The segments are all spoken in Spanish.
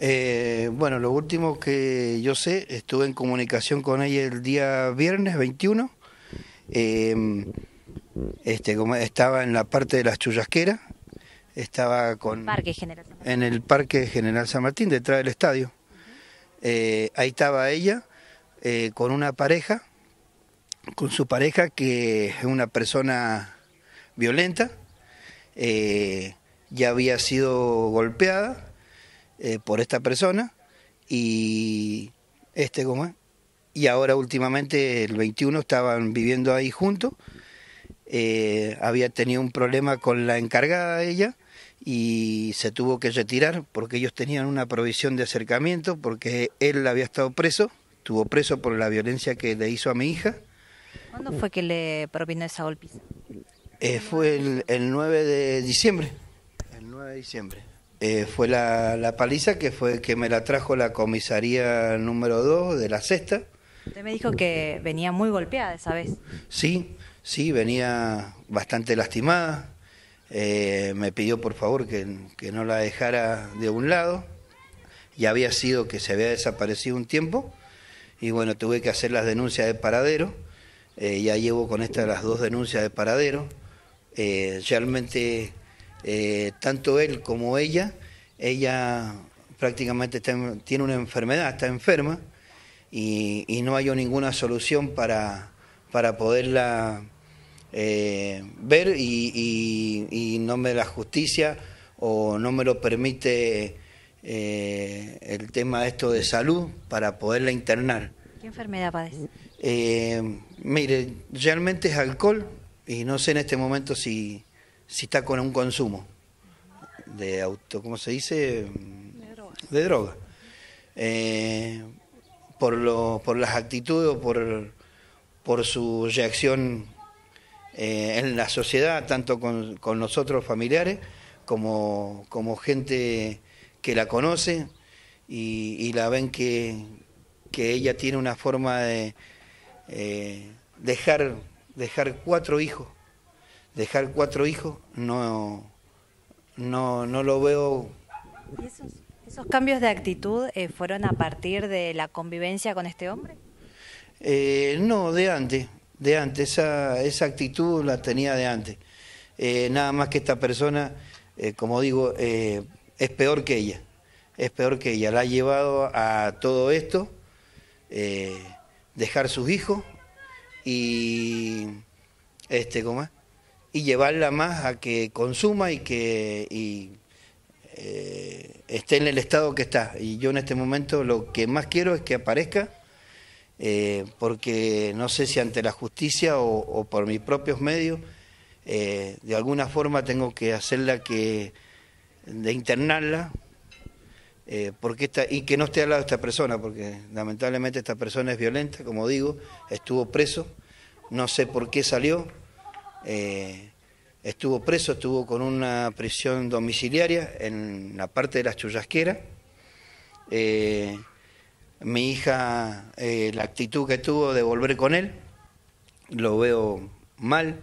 Eh, bueno, lo último que yo sé, estuve en comunicación con ella el día viernes 21. Em, este, como estaba en la parte de las chullasqueras, estaba con en el Parque General San Martín, detrás del estadio. Eh, ahí estaba ella eh, con una pareja, con su pareja que es una persona violenta, ya había sido golpeada eh, por esta persona y este como es. Y ahora últimamente, el 21, estaban viviendo ahí juntos. Eh, había tenido un problema con la encargada de ella y se tuvo que retirar porque ellos tenían una provisión de acercamiento porque él había estado preso, estuvo preso por la violencia que le hizo a mi hija. ¿Cuándo fue que le provino esa golpiza? Eh, fue el, el 9 de diciembre. El 9 de diciembre. Eh, fue la, paliza que fue que me la trajo la comisaría número 2 de la cesta. Usted me dijo que venía muy golpeada esa vez. Sí, sí, venía bastante lastimada. Eh, me pidió por favor que, no la dejara de un lado. Ya había sido que se había desaparecido un tiempo. Y bueno, tuve que hacer las denuncias de paradero. Eh, ya llevo con estas las dos denuncias de paradero. realmente eh, tanto él como ella, ella prácticamente tiene una enfermedad, está enferma y, no hay ninguna solución para, para poderla eh, ver y, no me la justicia o no me lo permite eh, el tema esto de salud para poderla internar. ¿Qué enfermedad padece? mire, realmente es alcohol y no sé en este momento si, si está con un consumo de auto, ¿cómo se dice? De droga. Eh, por, lo, por las actitudes por, su reacción eh, en la sociedad, tanto con, con nosotros familiares como, como, gente que la conoce y, la ven que, que, ella tiene una forma de eh, dejar, dejar cuatro hijos dejar cuatro hijos, no, no, no lo veo. esos, cambios de actitud eh, fueron a partir de la convivencia con este hombre? Eh, no, de antes, de antes, esa, esa actitud la tenía de antes. Eh, nada más que esta persona, como digo, es peor que ella, es peor que ella, la ha llevado a todo esto, dejar sus hijos y, este, ¿cómo es? y llevarla más a que consuma y que eh, esté en el estado que está. Y yo en este momento lo que más quiero es que aparezca, eh, porque no sé si ante la justicia o, por mis propios medios, eh, de alguna forma tengo que hacerla que, de internarla, porque está, y que no esté al lado de esta persona, porque lamentablemente esta persona es violenta, como digo, estuvo preso, no sé por qué salió. Eh, estuvo preso, estuvo con una prisión domiciliaria en la parte de las Chullasqueras. Eh, mi hija, eh, la actitud que tuvo de volver con él, lo veo mal.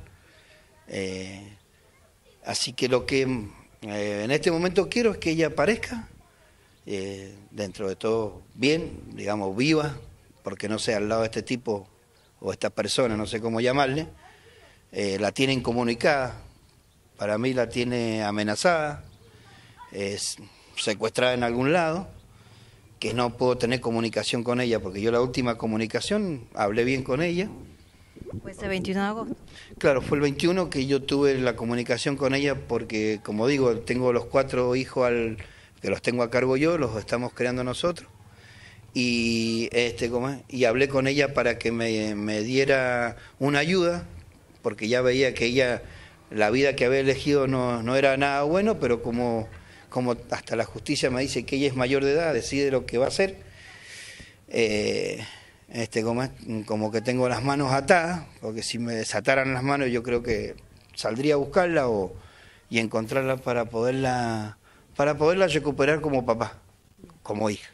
así que lo que en este momento quiero es que ella aparezca, dentro de todo bien, digamos viva, porque no sea al lado de este tipo o esta persona, no sé cómo llamarle. Eh, la tiene comunicada para mí la tiene amenazada, secuestrada en algún lado, que no puedo tener comunicación con ella, porque yo la última comunicación hablé bien con ella. ¿Fue ese 21 de agosto? Claro, fue el 21 que yo tuve la comunicación con ella, porque como digo, tengo los cuatro hijos que los tengo a cargo yo, los estamos creando nosotros. Y, este, y hablé con ella para que me, me diera una ayuda porque ya veía que ella, la vida que había elegido no, no era nada bueno, pero como, como hasta la justicia me dice que ella es mayor de edad, decide lo que va a hacer. Eh, este, como, que tengo las manos atadas, porque si me desataran las manos yo creo que saldría a buscarla o, y encontrarla para poderla, para poderla recuperar como papá, como hija.